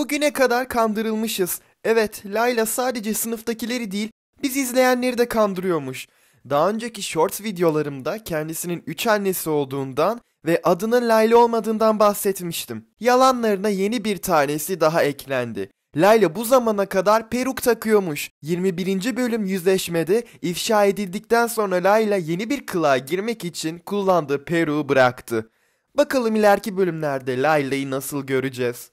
Bugüne kadar kandırılmışız. Evet, Layla sadece sınıftakileri değil, biz izleyenleri de kandırıyormuş. Daha önceki short videolarımda kendisinin üç annesi olduğundan ve adının Layla olmadığından bahsetmiştim. Yalanlarına yeni bir tanesi daha eklendi. Layla bu zamana kadar peruk takıyormuş. 21. bölüm yüzleşmede ifşa edildikten sonra Layla yeni bir kılığa girmek için kullandığı peruğu bıraktı. Bakalım ileriki bölümlerde Layla'yı nasıl göreceğiz.